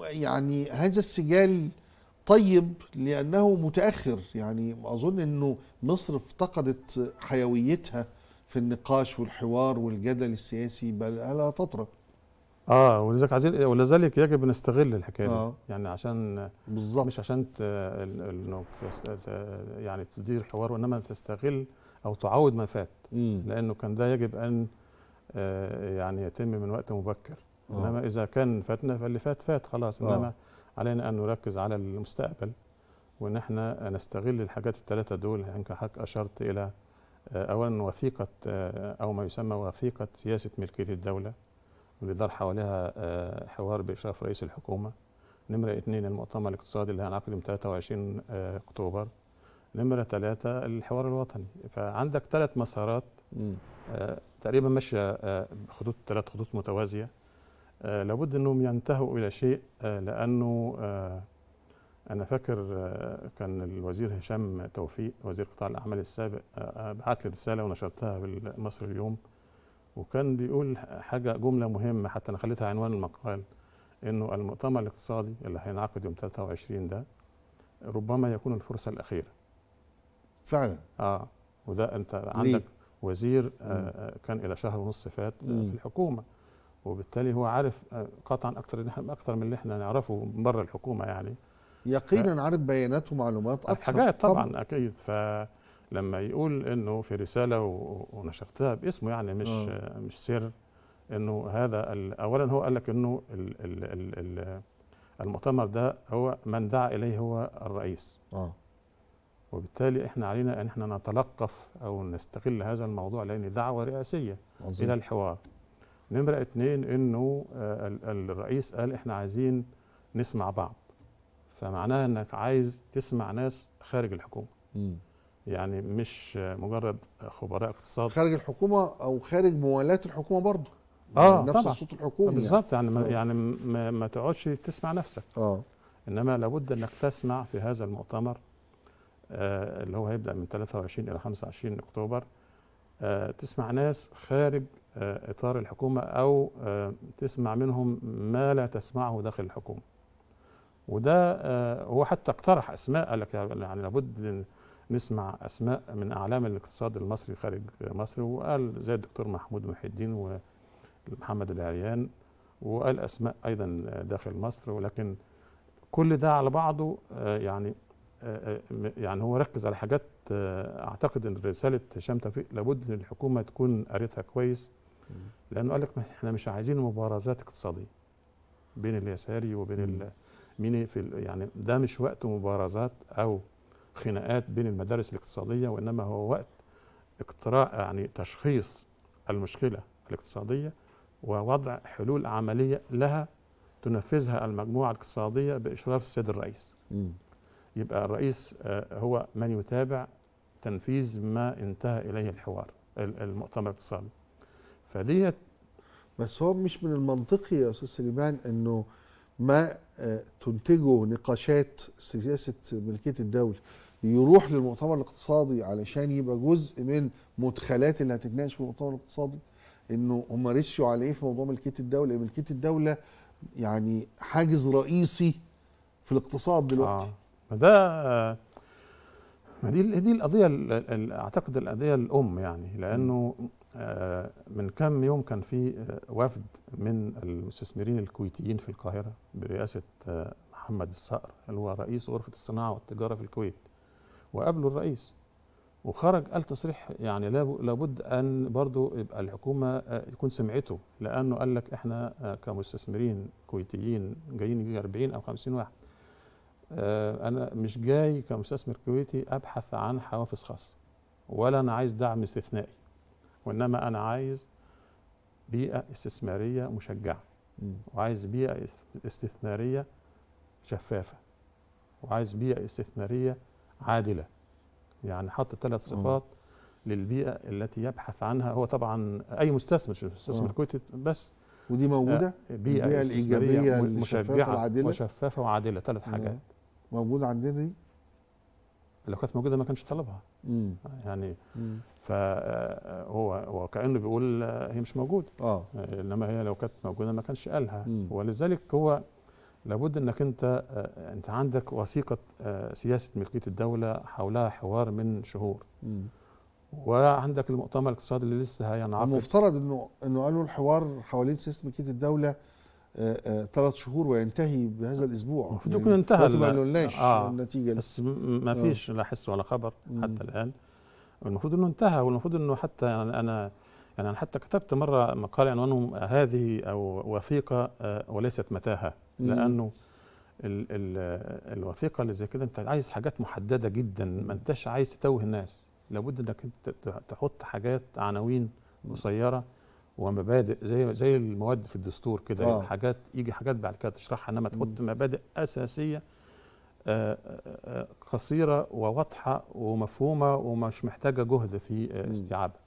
يعني هذا السجال طيب لأنه متأخر يعني أظن أنه مصر افتقدت حيويتها في النقاش والحوار والجدل السياسي بقى لها فترة اه ولذلك عايزين ولذلك يجب ان نستغل الحكايه آه. دي يعني عشان بالظبط مش عشان انه يعني تدير حوار وانما تستغل او تعوض ما فات لانه كان ده يجب ان آه، يعني يتم من وقت مبكر آه. انما اذا كان فاتنا فاللي فات فات خلاص آه. انما أوه. علينا ان نركز على المستقبل وان احنا نستغل الحاجات الثلاثه دول يعني حضرتك اشرت الى آه، اولا وثيقه او ما يسمى وثيقه سياسه ملكيه الدوله واللي دار حواليها حوار باشراف رئيس الحكومه نمره اثنين المؤتمر الاقتصادي اللي هينعقد يوم 23 اكتوبر نمره ثلاثه الحوار الوطني فعندك ثلاث مسارات تقريبا ماشيه خطوط ثلاث خطوط متوازيه آه، لابد انهم ينتهوا الى شيء آه، لانه آه، انا فاكر كان الوزير هشام توفيق وزير قطاع الاعمال السابق بعت لي رساله ونشرتها في مصر اليوم وكان بيقول حاجه جمله مهمه حتى انا خليتها عنوان المقال انه المؤتمر الاقتصادي اللي هينعقد يوم 23 ده ربما يكون الفرصه الاخيره فعلا اه وده انت عندك ليه؟ وزير آه كان الى شهر ونص فات في الحكومه وبالتالي هو عارف آه، قطعا اكثر اكثر من اللي احنا نعرفه من بره الحكومه يعني يقينا عارف بيانات ومعلومات اكثر حاجات طبعا, اكيد فلما يقول انه في رساله ونشرتها باسمه يعني مش آه. مش سر انه هذا اولا هو قال لك انه الـ الـ الـ الـ المؤتمر ده هو من دعا اليه هو الرئيس اه وبالتالي احنا علينا ان احنا نتلقف او نستغل هذا الموضوع لان دعوه رئاسيه عظيم. الى الحوار نمرة اتنين انه آه، الرئيس قال احنا عايزين نسمع بعض فمعناها انك عايز تسمع ناس خارج الحكومة يعني مش مجرد خبراء اقتصاد خارج الحكومة او خارج موالاة الحكومة برضه اه يعني نفس طبعا. الحكومي يعني. بالظبط يعني آه. يعني, يعني ما, ما تقعدش تسمع نفسك اه انما لابد انك تسمع في هذا المؤتمر آه اللي هو هيبدا من 23 الى 25 اكتوبر آه، تسمع ناس خارج آه، إطار الحكومة أو آه، تسمع منهم ما لا تسمعه داخل الحكومة وده هو حتى اقترح أسماء قال لك يعني لابد نسمع أسماء من أعلام الاقتصاد المصري خارج مصر وقال زي الدكتور محمود محي الدين ومحمد العريان وقال أسماء أيضا داخل مصر ولكن كل ده على بعضه يعني يعني هو ركز على حاجات آه، اعتقد ان رساله هشام توفيق لابد ان الحكومه تكون قريتها كويس لانه قال لك احنا مش عايزين مبارزات اقتصاديه بين اليساري وبين مين في يعني ده مش وقت مبارزات او خناقات بين المدارس الاقتصاديه وانما هو وقت اقتراء يعني تشخيص المشكله الاقتصاديه ووضع حلول عمليه لها تنفذها المجموعه الاقتصاديه باشراف السيد الرئيس. يبقى الرئيس آه، هو من يتابع تنفيذ ما انتهى اليه الحوار المؤتمر الاقتصادي فديت بس هو مش من المنطقي يا استاذ سليمان انه ما آه، تنتجه نقاشات سياسه ملكيه الدوله يروح للمؤتمر الاقتصادي علشان يبقى جزء من مدخلات اللي هتتناقش في المؤتمر الاقتصادي انه هم رشوا على ايه في موضوع ملكيه الدوله ملكيه الدوله يعني حاجز رئيسي في الاقتصاد دلوقتي آه. ده ما دي دي القضيه اعتقد القضيه الام يعني لانه آه، من كم يوم كان في آه، وفد من المستثمرين الكويتيين في القاهره برئاسه آه، محمد الصقر اللي هو رئيس غرفه الصناعه والتجاره في الكويت وقابلوا الرئيس وخرج قال تصريح يعني لابد ان برضه يبقى الحكومه يكون سمعته لانه قال لك احنا كمستثمرين كويتيين جايين 40 او 50 واحد آه، انا مش جاي كمستثمر كويتي ابحث عن حوافز خاصه ولا انا عايز دعم استثنائي وانما انا عايز بيئه استثماريه مشجعه وعايز بيئه استثماريه شفافه وعايز بيئه استثماريه عادله يعني حط ثلاث صفات للبيئه التي يبحث عنها هو طبعا اي مستثمر مش مستثمر كويتي بس ودي موجوده آه، بيئه, بيئة الايجابيه مشجعه العادلة. وشفافه وعادله ثلاث حاجات موجود عندنا دي لو كانت موجوده ما كانش طلبها مم. يعني مم. فهو آه، آه، هو كانه بيقول آه، هي مش موجوده اه انما هي لو كانت موجوده ما كانش قالها مم. ولذلك هو لابد انك انت انت عندك وثيقه سياسه ملكيه الدوله حولها حوار من شهور مم. وعندك المؤتمر الاقتصادي اللي لسه هينعقد المفترض انه انه قالوا الحوار حوالين سياسه ملكيه الدوله ثلاث شهور وينتهي بهذا الاسبوع المفروض يعني يكون يعني انتهى ما قلناش آه النتيجه بس ما آه. فيش آه لا حس ولا خبر حتى الان المفروض انه انتهى والمفروض انه حتى يعني انا يعني انا حتى كتبت مره مقال عنوانه هذه او وثيقه آه، وليست متاهه لانه ال ال الوثيقه اللي زي كده انت عايز حاجات محدده جدا ما انتش عايز تتوه الناس لابد انك انت تحط حاجات عناوين قصيره ومبادئ زي زي المواد في الدستور كده آه. حاجات يجي حاجات بعد كده تشرحها انما تحط مبادئ اساسيه آه، آه، آه، قصيره وواضحه ومفهومه ومش محتاجه جهد في استيعابها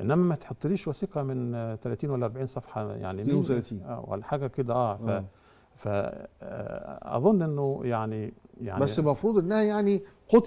انما ما تحطليش وثيقه من 30 ولا 40 صفحه يعني 32 اه ولا حاجه كده اه, آه. فاظن انه يعني يعني بس المفروض انها يعني قطع